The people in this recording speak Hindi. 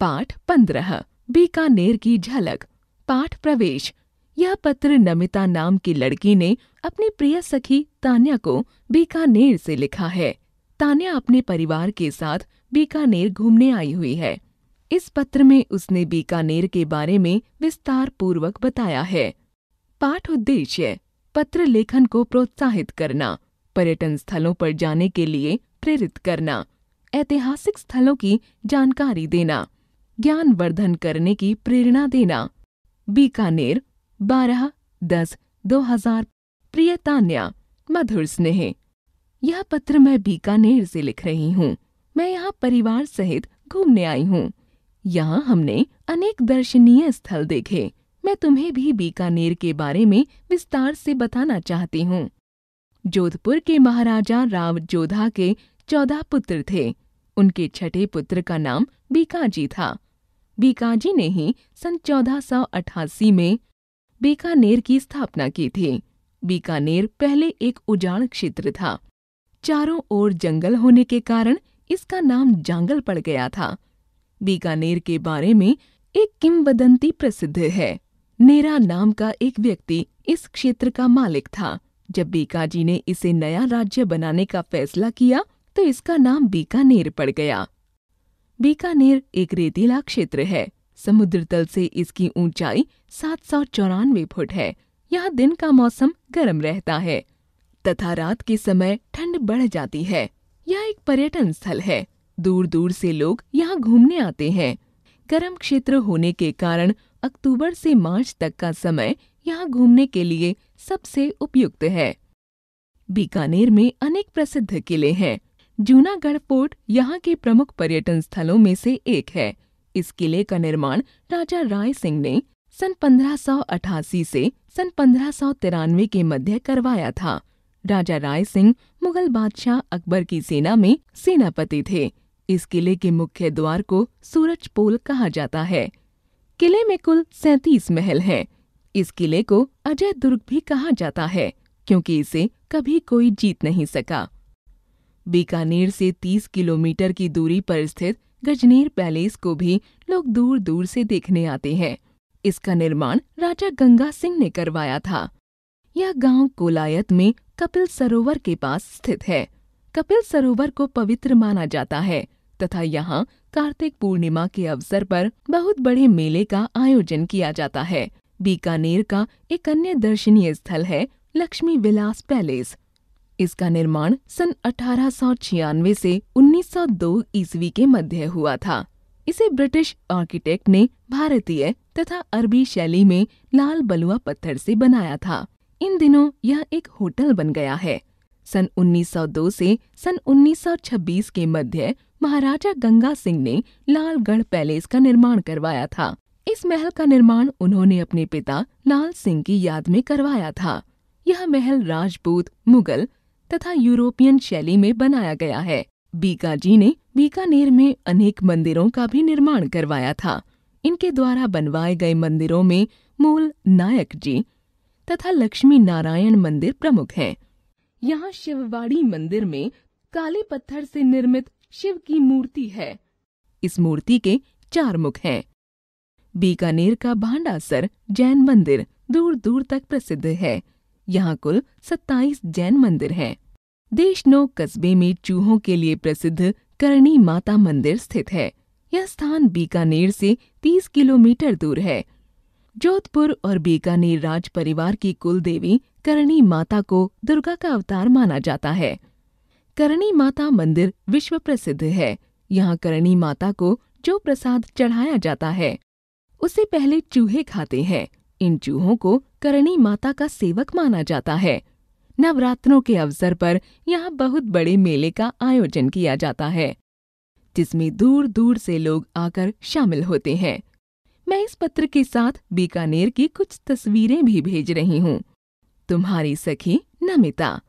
पाठ पंद्रह बीकानेर की झलक पाठ प्रवेश यह पत्र नमिता नाम की लड़की ने अपनी प्रिय सखी तान्या को बीकानेर से लिखा है तान्या अपने परिवार के साथ बीकानेर घूमने आई हुई है इस पत्र में उसने बीकानेर के बारे में विस्तार पूर्वक बताया है पाठ उद्देश्य पत्र लेखन को प्रोत्साहित करना पर्यटन स्थलों पर जाने के लिए प्रेरित करना ऐतिहासिक स्थलों की जानकारी देना ज्ञानवर्धन करने की प्रेरणा देना बीकानेर बारह दस दो हजार प्रिय तान्या मधुर स्नेह यह पत्र मैं बीकानेर से लिख रही हूँ मैं यहाँ परिवार सहित घूमने आई हूँ यहाँ हमने अनेक दर्शनीय स्थल देखे मैं तुम्हें भी बीकानेर के बारे में विस्तार से बताना चाहती हूँ जोधपुर के महाराजा राव जोधा के चौदह पुत्र थे उनके छठे पुत्र का नाम बीकाजी था बीकाजी ने ही सन अठासी में बीकानेर की स्थापना की थी बीकानेर पहले एक उजाड़ क्षेत्र था चारों ओर जंगल होने के कारण इसका नाम जांगल पड़ गया था बीकानेर के बारे में एक किंवदंती प्रसिद्ध है नेरा नाम का एक व्यक्ति इस क्षेत्र का मालिक था जब बीकाजी ने इसे नया राज्य बनाने का फैसला किया तो इसका नाम बीकानेर पड़ गया बीकानेर एक रेतीला क्षेत्र है समुद्र तल से इसकी ऊंचाई सात सौ चौरानवे फुट है यहाँ दिन का मौसम गर्म रहता है तथा रात के समय ठंड बढ़ जाती है यह एक पर्यटन स्थल है दूर दूर से लोग यहाँ घूमने आते हैं गर्म क्षेत्र होने के कारण अक्टूबर से मार्च तक का समय यहाँ घूमने के लिए सबसे उपयुक्त है बीकानेर में अनेक प्रसिद्ध किले हैं जूनागढ़ फोर्ट यहाँ के प्रमुख पर्यटन स्थलों में से एक है इस किले का निर्माण राजा राय सिंह ने सन 1588 से सन 1593 के मध्य करवाया था राजा राय सिंह मुगल बादशाह अकबर की सेना में सेनापति थे इस किले के मुख्य द्वार को सूरज पोल कहा जाता है किले में कुल सैतीस महल हैं। इस किले को अजय दुर्ग भी कहा जाता है क्योंकि इसे कभी कोई जीत नहीं सका बीकानेर से तीस किलोमीटर की दूरी पर स्थित गजनेर पैलेस को भी लोग दूर दूर से देखने आते हैं इसका निर्माण राजा गंगा सिंह ने करवाया था यह गांव कोलायत में कपिल सरोवर के पास स्थित है कपिल सरोवर को पवित्र माना जाता है तथा यहाँ कार्तिक पूर्णिमा के अवसर पर बहुत बड़े मेले का आयोजन किया जाता है बीकानेर का एक अन्य दर्शनीय स्थल है लक्ष्मी विलास पैलेस इसका निर्माण सन अठारह से 1902 ईस्वी के मध्य हुआ था इसे ब्रिटिश आर्किटेक्ट ने भारतीय तथा अरबी शैली में लाल बलुआ पत्थर से बनाया था इन दिनों यह एक होटल बन गया है सन 1902 से सन 1926 के मध्य महाराजा गंगा सिंह ने लालगढ़ पैलेस का निर्माण करवाया था इस महल का निर्माण उन्होंने अपने पिता लाल सिंह की याद में करवाया था यह महल राजपूत मुगल तथा यूरोपियन शैली में बनाया गया है बीकाजी ने बीकानेर में अनेक मंदिरों का भी निर्माण करवाया था इनके द्वारा बनवाए गए मंदिरों में मूल नायक जी तथा लक्ष्मी नारायण मंदिर प्रमुख हैं। यहाँ शिववाड़ी मंदिर में काले पत्थर से निर्मित शिव की मूर्ति है इस मूर्ति के चार मुख हैं। बीकानेर का भांडासर जैन मंदिर दूर दूर तक प्रसिद्ध है यहाँ कुल 27 जैन मंदिर हैं नौ कस्बे में चूहों के लिए प्रसिद्ध करणी माता मंदिर स्थित है यह स्थान बीकानेर से 30 किलोमीटर दूर है जोधपुर और बीकानेर राज परिवार की कुल देवी करणी माता को दुर्गा का अवतार माना जाता है करणी माता मंदिर विश्व प्रसिद्ध है यहाँ करणी माता को जो प्रसाद चढ़ाया जाता है उसे पहले चूहे खाते हैं इन चूहों को करणी माता का सेवक माना जाता है नवरात्रों के अवसर पर यहाँ बहुत बड़े मेले का आयोजन किया जाता है जिसमें दूर दूर से लोग आकर शामिल होते हैं मैं इस पत्र के साथ बीकानेर की कुछ तस्वीरें भी भेज रही हूँ तुम्हारी सखी नमिता